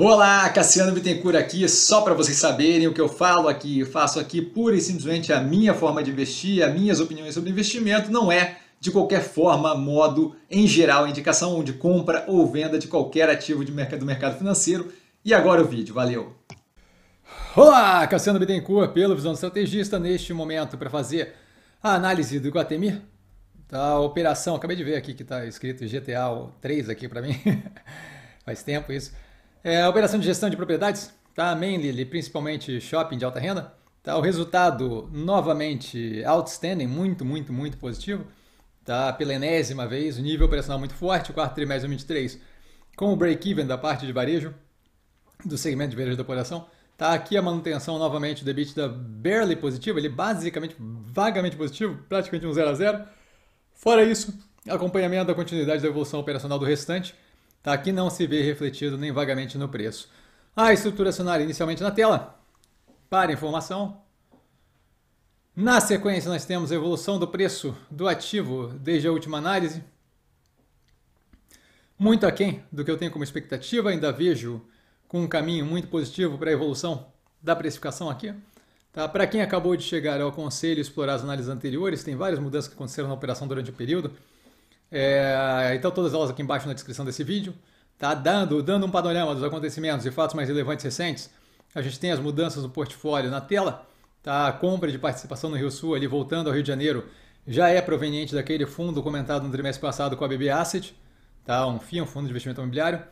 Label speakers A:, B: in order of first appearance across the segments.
A: Olá, Cassiano Bittencourt aqui, só para vocês saberem o que eu falo aqui, eu faço aqui pura e simplesmente a minha forma de investir, as minhas opiniões sobre investimento, não é de qualquer forma, modo, em geral, indicação de compra ou venda de qualquer ativo de mercado, do mercado financeiro. E agora o vídeo, valeu! Olá, Cassiano Bittencourt, pelo Visão do Estrategista, neste momento para fazer a análise do Iguatemi, da operação, acabei de ver aqui que está escrito GTA 3 aqui para mim, faz tempo isso, é, a operação de gestão de propriedades, tá? Mainly, principalmente shopping de alta renda. Tá? O resultado, novamente, outstanding, muito, muito, muito positivo. Tá? Pela enésima vez, o nível operacional muito forte, o quarto trimestre de 2023, com o break-even da parte de varejo, do segmento de varejo da operação. Tá? Aqui a manutenção, novamente, do EBITDA barely positivo, ele basicamente, vagamente positivo, praticamente um 0 a 0. Fora isso, acompanhamento da continuidade da evolução operacional do restante, Aqui não se vê refletido nem vagamente no preço. A estrutura acionária inicialmente na tela. Para informação. Na sequência, nós temos a evolução do preço do ativo desde a última análise. Muito aquém do que eu tenho como expectativa, ainda vejo com um caminho muito positivo para a evolução da precificação aqui. Tá? Para quem acabou de chegar, eu aconselho explorar as análises anteriores, tem várias mudanças que aconteceram na operação durante o período. É, então todas elas aqui embaixo na descrição desse vídeo. Tá dando, dando um panorama dos acontecimentos e fatos mais relevantes recentes. A gente tem as mudanças no portfólio na tela. Tá? A compra de participação no Rio Sul, ali voltando ao Rio de Janeiro, já é proveniente daquele fundo comentado no trimestre passado com a BB Asset, tá? um FII, um fundo de investimento imobiliário.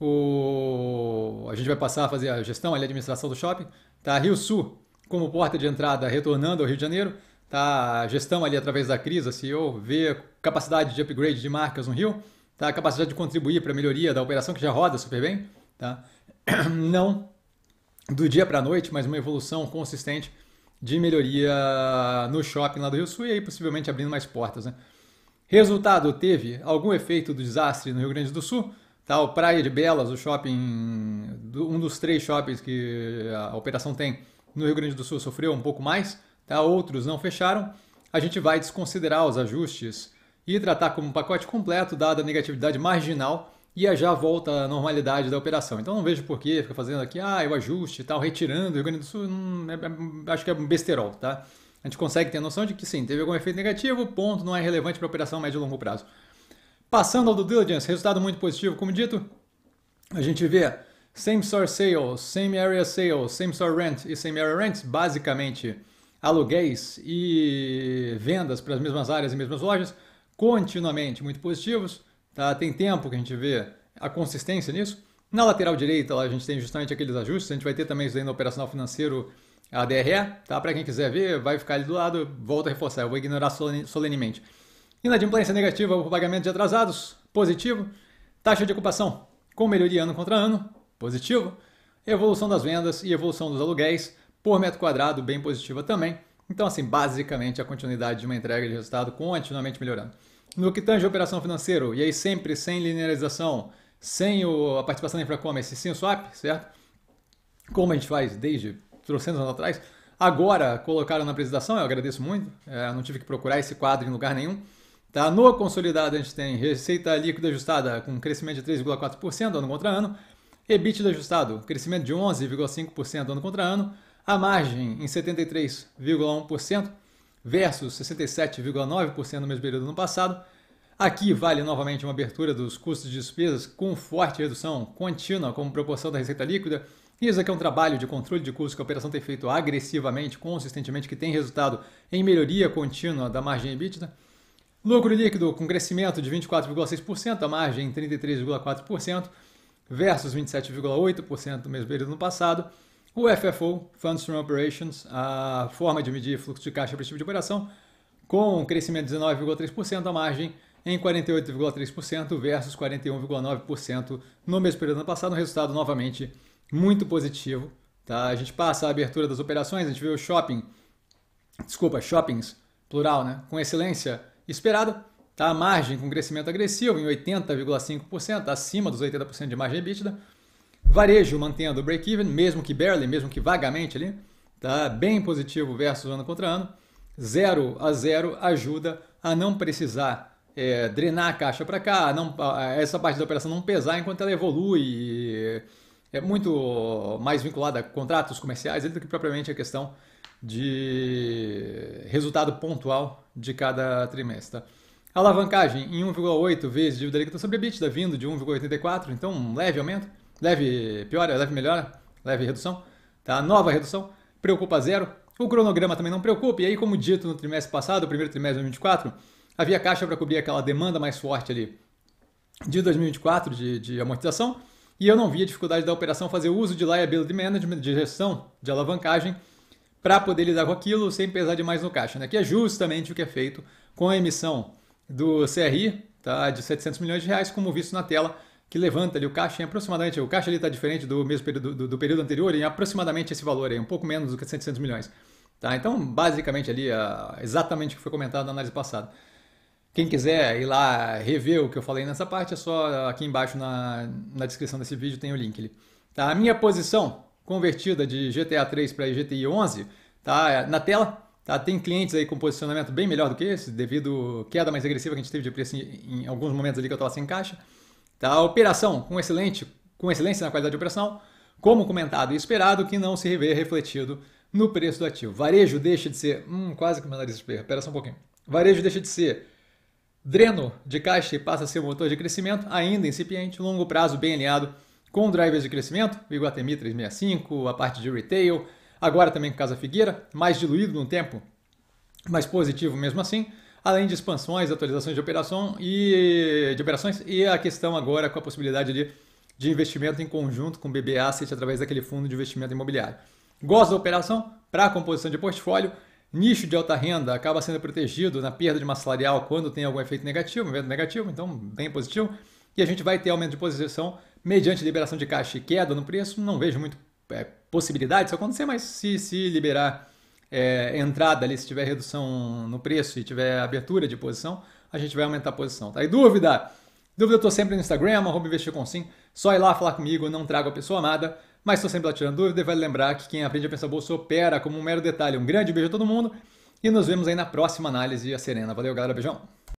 A: O... A gente vai passar a fazer a gestão, ali, a administração do shopping. Tá? Rio Sul, como porta de entrada, retornando ao Rio de Janeiro tá? A gestão ali através da crise, a CEO, vê capacidade de upgrade de marcas no Rio, tá? capacidade de contribuir para a melhoria da operação que já roda super bem, tá? Não do dia para a noite, mas uma evolução consistente de melhoria no shopping lá do Rio Sul e aí possivelmente abrindo mais portas, né? Resultado, teve algum efeito do desastre no Rio Grande do Sul, tá? O Praia de Belas, o shopping, um dos três shoppings que a operação tem no Rio Grande do Sul sofreu um pouco mais, tá? outros não fecharam, a gente vai desconsiderar os ajustes e tratar como um pacote completo, dada a negatividade marginal, e já volta à normalidade da operação. Então não vejo por que fica fazendo aqui, ah, eu é ajuste e tal, retirando, o Rio Grande do Sul, hum, é, é, acho que é um besterol, tá? A gente consegue ter a noção de que sim, teve algum efeito negativo, ponto, não é relevante para a operação médio e longo prazo. Passando ao do diligence, resultado muito positivo, como dito, a gente vê same store sales, same area sales, same store rent e same area rents, basicamente aluguéis e vendas para as mesmas áreas e mesmas lojas continuamente muito positivos. Tá? Tem tempo que a gente vê a consistência nisso. Na lateral direita, lá a gente tem justamente aqueles ajustes. A gente vai ter também isso aí no operacional financeiro, a Tá? Para quem quiser ver, vai ficar ali do lado. Volto a reforçar, eu vou ignorar solenemente. Inadimplência negativa por pagamento de atrasados, positivo. Taxa de ocupação com melhoria ano contra ano, positivo. Evolução das vendas e evolução dos aluguéis, por metro quadrado, bem positiva também. Então, assim, basicamente a continuidade de uma entrega de resultado continuamente melhorando. No que tange a operação financeira, e aí sempre sem linearização, sem o, a participação da Infracommerce, sem o swap, certo? Como a gente faz desde trocentos anos atrás. Agora colocaram na apresentação, eu agradeço muito, é, não tive que procurar esse quadro em lugar nenhum. Tá? No consolidado a gente tem receita líquida ajustada com crescimento de 3,4% ano contra ano, EBITDA ajustado, crescimento de 11,5% ano contra ano, a margem em 73,1% versus 67,9% no mesmo período do ano passado. Aqui vale novamente uma abertura dos custos de despesas com forte redução contínua como proporção da receita líquida. Isso aqui é um trabalho de controle de custos que a operação tem feito agressivamente, consistentemente, que tem resultado em melhoria contínua da margem EBITDA. Lucro líquido com crescimento de 24,6%, a margem 33,4% versus 27,8% no mesmo período do ano passado. O FFO, Funds from Operations, a forma de medir fluxo de caixa para esse tipo de operação, com um crescimento de 19,3% a margem em 48,3% versus 41,9% no mesmo período do ano passado, um resultado novamente muito positivo. Tá? A gente passa a abertura das operações, a gente vê o shopping, desculpa, shoppings, plural, né? com excelência esperada, tá? a margem com crescimento agressivo em 80,5%, acima dos 80% de margem EBITDA, Varejo mantendo o break-even, mesmo que barely, mesmo que vagamente ali, tá bem positivo versus ano contra ano. Zero a zero ajuda a não precisar é, drenar a caixa para cá, não, essa parte da operação não pesar enquanto ela evolui. é muito mais vinculada a contratos comerciais do que propriamente a questão de resultado pontual de cada trimestre. Alavancagem em 1,8 vezes dívida líquida sobre EBITDA, tá vindo de 1,84, então um leve aumento leve piora, leve melhora, leve redução, tá? Nova redução, preocupa zero. O cronograma também não preocupa, e aí, como dito no trimestre passado, o primeiro trimestre de 2024, havia caixa para cobrir aquela demanda mais forte ali de 2024 de, de amortização, e eu não via dificuldade da operação fazer uso de liability management, de gestão de alavancagem, para poder lidar com aquilo sem pesar demais no caixa, né? que é justamente o que é feito com a emissão do CRI tá? de 700 milhões de reais, como visto na tela, que levanta ali o caixa em aproximadamente, o caixa ali está diferente do mesmo período, do, do, período anterior em aproximadamente esse valor aí, um pouco menos do que 700 milhões. Tá? Então, basicamente ali, ah, exatamente o que foi comentado na análise passada. Quem quiser ir lá rever o que eu falei nessa parte, é só aqui embaixo na, na descrição desse vídeo tem o link ali. Tá? A minha posição convertida de GTA 3 para GTI 11 tá é na tela. Tá? Tem clientes aí com posicionamento bem melhor do que esse, devido à queda mais agressiva que a gente teve de preço em, em alguns momentos ali que eu estava sem caixa. Tá? Operação com, excelente, com excelência na qualidade de operação como comentado e esperado, que não se vê refletido no preço do ativo. Varejo deixa de ser. Hum, quase que meu nariz espera, espera só um pouquinho. Varejo deixa de ser dreno de caixa e passa a ser motor de crescimento, ainda incipiente, longo prazo bem alinhado com drivers de crescimento, a Iguatemi 365, a parte de retail, agora também com Casa Figueira, mais diluído no tempo, mas positivo mesmo assim além de expansões, atualizações de operação e de operações e a questão agora com a possibilidade de, de investimento em conjunto com o BB Asset através daquele fundo de investimento imobiliário. Gosta da operação? Para a composição de portfólio, nicho de alta renda acaba sendo protegido na perda de massa salarial quando tem algum efeito negativo, um evento negativo, então bem positivo. E a gente vai ter aumento de posição mediante liberação de caixa e queda no preço. Não vejo muito é, possibilidade disso acontecer, mas se, se liberar é, entrada ali, se tiver redução no preço e tiver abertura de posição, a gente vai aumentar a posição. Tá? aí dúvida? Dúvida eu tô sempre no Instagram, arroba investirconsim. Só ir lá falar comigo, não trago a pessoa amada, mas estou sempre lá tirando dúvida e vale lembrar que quem aprende a pensar bolsa opera como um mero detalhe. Um grande beijo a todo mundo e nos vemos aí na próxima análise. A Serena. Valeu, galera. Beijão.